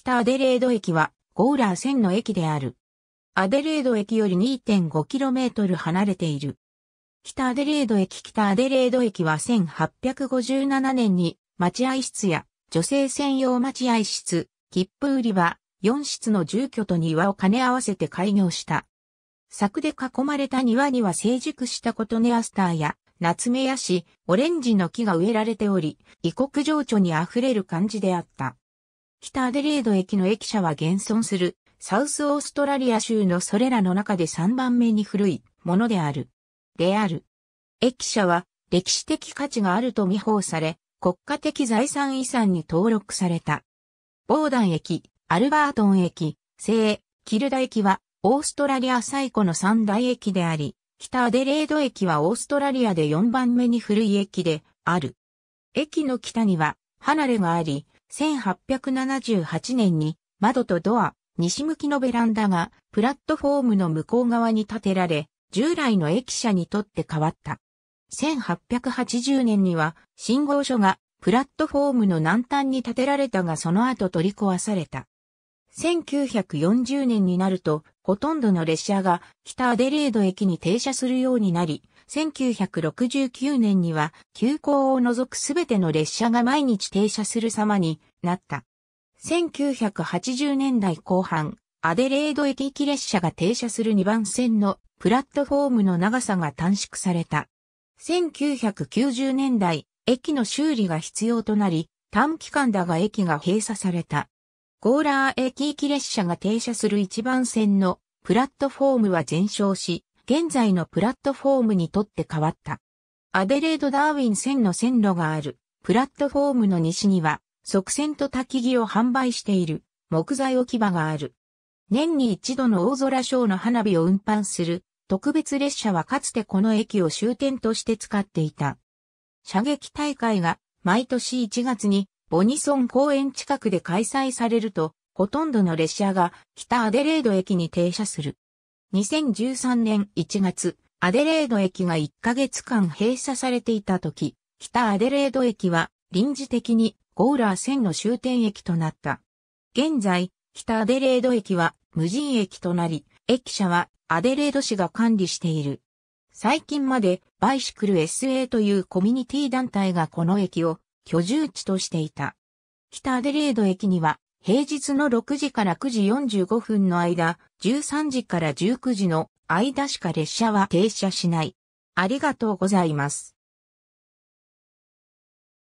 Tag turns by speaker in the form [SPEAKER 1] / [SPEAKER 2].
[SPEAKER 1] 北アデレード駅は、ゴーラー線の駅である。アデレード駅より 2.5km 離れている。北アデレード駅北アデレード駅は1857年に待合室や女性専用待合室、切符売り場、4室の住居と庭を兼ね合わせて開業した。柵で囲まれた庭には成熟したコトネアスターや、夏目やし、オレンジの木が植えられており、異国情緒に溢れる感じであった。北アデレード駅の駅舎は現存する、サウスオーストラリア州のそれらの中で3番目に古いものである。である。駅舎は歴史的価値があると見放され、国家的財産遺産に登録された。ボーダン駅、アルバートン駅、西、キルダ駅はオーストラリア最古の三大駅であり、北アデレード駅はオーストラリアで4番目に古い駅である。駅の北には離れがあり、1878年に窓とドア、西向きのベランダがプラットフォームの向こう側に建てられ、従来の駅舎にとって変わった。1880年には信号所がプラットフォームの南端に建てられたがその後取り壊された。1940年になると、ほとんどの列車が北アデレード駅に停車するようになり、1969年には急行を除くすべての列車が毎日停車する様になった。1980年代後半、アデレード駅行き列車が停車する2番線のプラットフォームの長さが短縮された。1990年代、駅の修理が必要となり、短期間だが駅が閉鎖された。ゴーラー駅行き列車が停車する1番線のプラットフォームは全焼し、現在のプラットフォームにとって変わった。アデレード・ダーウィン線の線路があるプラットフォームの西には側線と焚き木を販売している木材置き場がある。年に一度の大空ショーの花火を運搬する特別列車はかつてこの駅を終点として使っていた。射撃大会が毎年1月にボニソン公園近くで開催されると、ほとんどの列車が北アデレード駅に停車する。2013年1月、アデレード駅が1ヶ月間閉鎖されていた時、北アデレード駅は臨時的にゴーラー線の終点駅となった。現在、北アデレード駅は無人駅となり、駅舎はアデレード市が管理している。最近までバイシクル SA というコミュニティ団体がこの駅を居住地としていた。北アデレード駅には平日の6時から9時45分の間、13時から19時の間しか列車は停車しない。ありがとうございます。